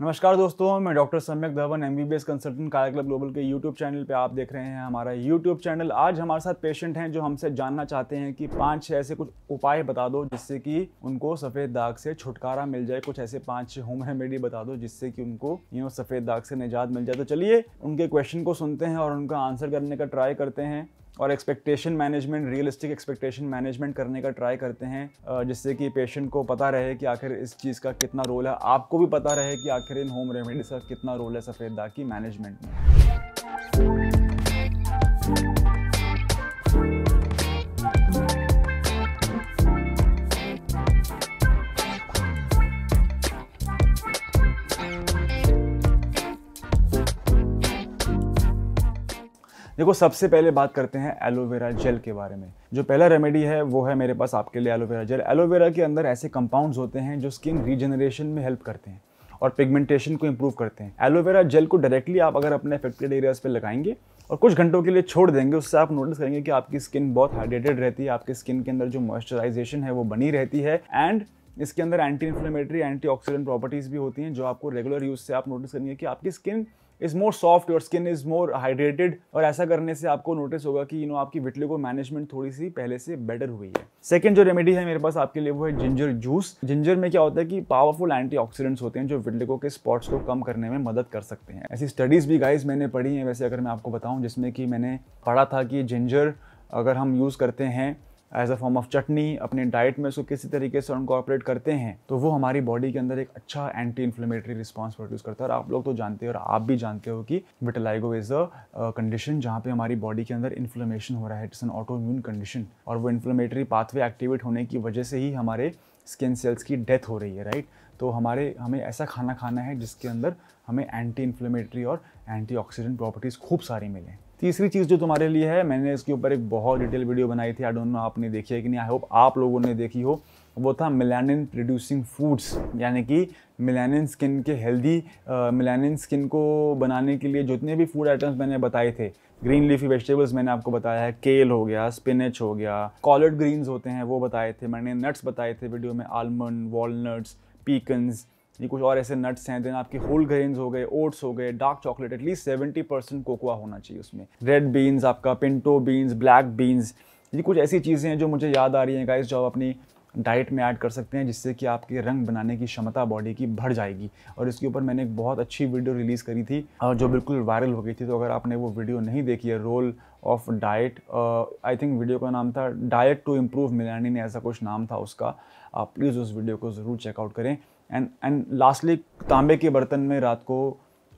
नमस्कार दोस्तों मैं doctor Samyak Dhawan M B B S consultant club global के यूट्यूब चैनल पे आप देख रहे हैं हमारा यूट्यूब चैनल आज हमारे साथ पेशेंट हैं जो हमसे जानना चाहते हैं कि पाँच छः ऐसे कुछ उपाय बता दो जिससे कि उनको सफ़ेद दाग से छुटकारा मिल जाए कुछ ऐसे पाँच छः होम रेमेडी बता दो जिससे कि उनको यू नो सफ़ेद दाग से निजात मिल जाए तो चलिए उनके क्वेश्चन को सुनते हैं और उनका आंसर करने का ट्राई करते हैं और expectation management realistic expectation management करने का ट्राई करते हैं जिससे कि पेशेंट को पता रहे कि आखिर इस चीज़ का कितना रोल है आपको भी पता रहे कि आखिर इन होम रेमेडीज़ का कितना रोल है सफ़ेद दाग की मैनेजमेंट में देखो सबसे पहले बात करते हैं एलोवेरा जेल के बारे में जो पहला रेमेडी है वो है मेरे पास आपके लिए एलोवेरा जेल एलोवेरा के अंदर ऐसे कंपाउंड्स होते हैं जो स्किन रीजनरेशन में हेल्प करते हैं और पिगमेंटेशन को इम्प्रूव करते हैं एलोवेरा जेल को डायरेक्टली आप अगर अपने अफेक्टेड एरियाज पे लगाएंगे और कुछ घंटों के लिए छोड़ देंगे उससे आप नोटिस करेंगे कि आपकी स्किन बहुत हाइड्रेटेड रहती है आपकी स्किन के अंदर जो मॉइस्चराइजेशन है वो बनी रहती है एंड इसके अंदर anti inflammatory antioxidant properties भी होती हैं जो आपको रेगुलर यूज़ से आप नोटिस करेंगे कि आपकी skin is more soft your skin is more hydrated और ऐसा करने से आपको नोटिस होगा कि यू नो आपकी विटले को मैनेजमेंट थोड़ी सी पहले से बेटर हुई है सेकेंड जो रेमेडी है मेरे पास आपके लिए वो है जिंजर जूस जिंजर में क्या होता है कि पावरफुल एंटी होते हैं जो विटलिको के स्पॉट्स को कम करने में मदद कर सकते हैं ऐसी स्टडीज़ भी गाइज मैंने पढ़ी हैं वैसे अगर मैं आपको बताऊँ जिसमें कि मैंने पढ़ा था कि जिंजर अगर हम यूज़ करते हैं as a form of chutney अपने डाइट में उसको किसी तरीके से इनकॉर्पोरेट करते हैं तो वो हमारी बॉडी के अंदर एक अच्छा एंटी इन्फ्लेमेटरी रिस्पॉन्स प्रोड्यूस करता है और आप लोग तो जानते हो और आप भी जानते हो कि विटलाइगो इज़ अ कंडीशन जहाँ पे हमारी बॉडी के अंदर इन्फ्लेमेशन हो रहा है it's an autoimmune condition और वो इन्फ्लेमेटरी पाथवे एक्टिवेट होने की वजह से ही हमारे स्किन सेल्स की डेथ हो रही है राइट तो हमारे हमें ऐसा खाना खाना है जिसके अंदर हमें एंटी इन्फ्लेमेटरी और एंटी ऑक्सीडेंट प्रॉपर्टीज़ खूब सारी मिलें तीसरी चीज़ जो तुम्हारे लिए है मैंने इसके ऊपर एक बहुत डिटेल वीडियो बनाई थी आई डोंट नो आपने देखी है कि नहीं आई होप आप लोगों ने देखी हो वो था मिलानिन प्रोड्यूसिंग फूड्स यानी कि मिलानिन स्किन के हेल्दी मिलानिन स्किन को बनाने के लिए जितने भी फूड आइटम्स मैंने बताए थे ग्रीन लीफी वेजिटेबल्स मैंने आपको बताया है केल हो गया स्पिनच हो गया कॉलर्ड ग्रीन्स होते हैं वो बताए थे मैंने नट्स बताए थे वीडियो में आलमंड वॉलनट्स पीकन्स ये कुछ और ऐसे नट्स हैं देन आपके होल ग्रेन्स हो गए ओट्स हो गए dark chocolate at least seventy percent cocoa होना चाहिए उसमें रेड बीन्स आपका पिंटो बीन्स ब्लैक बीन्स ये कुछ ऐसी चीज़ें हैं जो मुझे याद आ रही हैं गाइस जो आप अपनी डाइट में ऐड कर सकते हैं जिससे कि आपके रंग बनाने की क्षमता बॉडी की बढ़ जाएगी और इसके ऊपर मैंने एक बहुत अच्छी वीडियो रिलीज़ करी थी जो बिल्कुल वायरल हो गई थी तो अगर आपने वो वीडियो नहीं देखी है role of diet I think video का नाम था डाइट टू इम्प्रूव मिलानी ने ऐसा कुछ नाम था उसका आप प्लीज़ उस वीडियो को ज़रूर चेकआउट करें एंड एंड लास्टली तांबे के बर्तन में रात को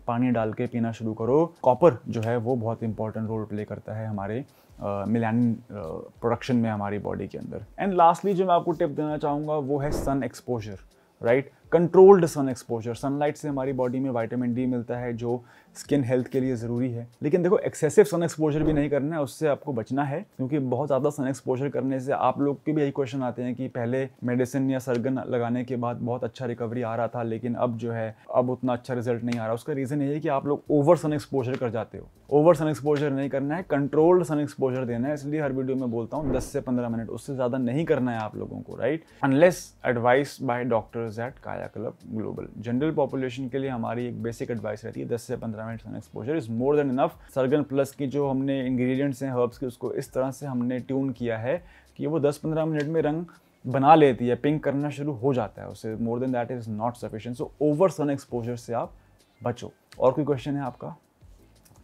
पानी डाल के पीना शुरू करो कॉपर जो है वो बहुत इंपॉर्टेंट रोल प्ले करता है हमारे मिलानिन प्रोडक्शन में हमारी बॉडी के अंदर एंड लास्टली जो मैं आपको टिप देना चाहूँगा वो है sun exposure right controlled sun exposure sunlight से हमारी बॉडी में वाइटामिन डी मिलता है जो स्किन हेल्थ के लिए ज़रूरी है लेकिन देखो एक्सेसिव सन एक्सपोजर भी नहीं करना है उससे आपको बचना है क्योंकि बहुत ज़्यादा सन एक्सपोजर करने से आप लोग के भी यही क्वेश्चन आते हैं कि पहले मेडिसिन या सर्गन लगाने के बाद बहुत अच्छा रिकवरी आ रहा था लेकिन अब जो है अब उतना अच्छा रिजल्ट नहीं आ रहा उसका रीज़न ये है कि आप लोग ओवर सन एक्सपोजर कर जाते हो ओवर सन एक्सपोजर नहीं करना है कंट्रोल्ड सन एक्सपोजर देना है इसलिए हर वीडियो में बोलता हूँ दस से पंद्रह मिनट उससे ज़्यादा नहीं करना है आप लोगों को right unless advice by doctors at काय क्लब ग्लोबल जनरल पॉपुलेशन के लिए हमारी एक बेसिक एडवाइस रहती है दस से पंद्रह minute sun exposure is more than enough surgeon plus की जो हमने इंग्रेडिएंट्स हैं हर्ब्स के उसको इस तरह से हमने ट्यून किया है कि वो दस पंद्रह मिनट में रंग बना लेती है पिंक करना शुरू हो जाता है उसे more than that is not sufficient so over sun exposure से आप बचो और कोई क्वेश्चन है आपका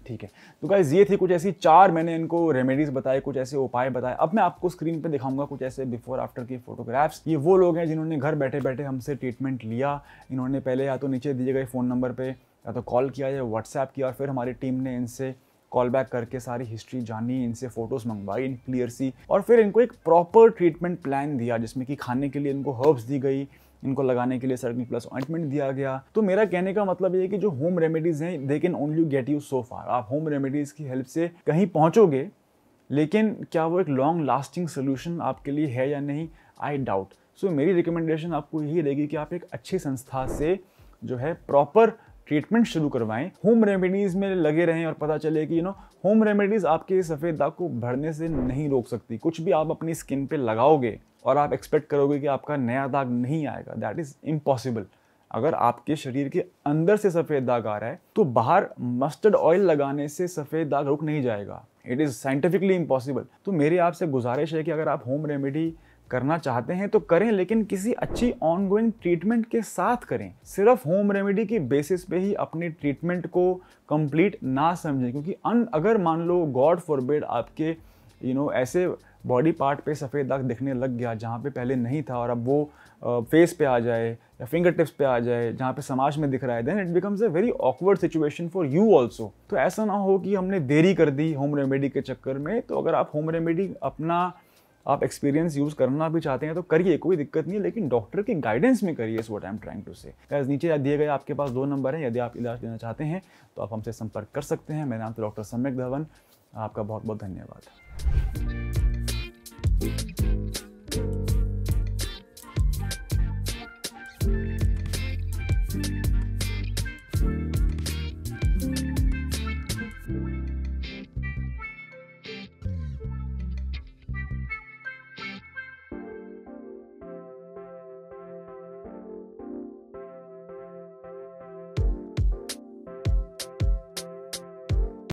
ठीक है तो गाइज ये थी कुछ ऐसी चार मैंने इनको रेमेडीज़ बताए कुछ ऐसे उपाय बताए अब मैं आपको स्क्रीन पे दिखाऊंगा कुछ ऐसे बिफोर आफ्टर की फोटोग्राफ्स ये वो लोग हैं जिन्होंने घर बैठे बैठे हमसे ट्रीटमेंट लिया इन्होंने पहले या तो नीचे दिए गए फ़ोन नंबर पर या तो कॉल किया या व्हाट्सएप किया और फिर हमारी टीम ने इनसे कॉल बैक करके सारी हिस्ट्री जानी इनसे फोटोज़ मंगवाई इन क्लियर सी और फिर इनको एक प्रॉपर ट्रीटमेंट प्लान दिया जिसमें कि खाने के लिए इनको हर्ब्स दी गई इनको लगाने के लिए सर्किल प्लस ऑइंटमेंट दिया गया तो मेरा कहने का मतलब ये कि जो होम रेमेडीज हैं they can only get you so far आप होम रेमेडीज की हेल्प से कहीं पहुंचोगे लेकिन क्या वो एक लॉन्ग लास्टिंग सोल्यूशन आपके लिए है या नहीं आई डाउट सो मेरी रिकमेंडेशन आपको यही रहेगी कि आप एक अच्छी संस्था से जो है प्रॉपर ट्रीटमेंट शुरू करवाएं होम रेमेडीज़ में लगे रहें और पता चले कि यू नो होम रेमेडीज़ आपके सफ़ेद दाग को भरने से नहीं रोक सकती कुछ भी आप अपनी स्किन पे लगाओगे और आप एक्सपेक्ट करोगे कि आपका नया दाग नहीं आएगा दैट इज़ इम्पॉसिबल अगर आपके शरीर के अंदर से सफ़ेद दाग आ रहा है तो बाहर मस्टर्ड ऑयल लगाने से सफ़ेद दाग रुक नहीं जाएगा इट इज़ साइंटिफिकली इम्पॉसिबल तो मेरी आपसे गुजारिश है कि अगर आप होम रेमेडी करना चाहते हैं तो करें लेकिन किसी अच्छी ऑनगोइंग ट्रीटमेंट के साथ करें सिर्फ होम रेमेडी की बेसिस पे ही अपने ट्रीटमेंट को कंप्लीट ना समझें क्योंकि अन अगर मान लो गॉड फॉरबेड आपके यू you नो know, ऐसे बॉडी पार्ट पे सफ़ेद दाग दिखने लग गया जहाँ पे पहले नहीं था और अब वो फेस पे आ जाए या फिंगर टिप्स पे आ जाए जहाँ पे समाज में दिख रहा है then it becomes a very awkward situation for you also तो ऐसा ना हो कि हमने देरी कर दी होम रेमेडी के चक्कर में तो अगर आप होम रेमेडी अपना आप एक्सपीरियंस यूज़ करना भी चाहते हैं तो करिए कोई दिक्कत नहीं है लेकिन डॉक्टर की गाइडेंस में करिए इस what I am trying to say नीचे दिए गए आपके पास दो नंबर हैं यदि आप इलाज लेना चाहते हैं तो आप हमसे संपर्क कर सकते हैं मेरा नाम तो डॉक्टर सम्यक धवन आपका बहुत बहुत धन्यवाद Thank you.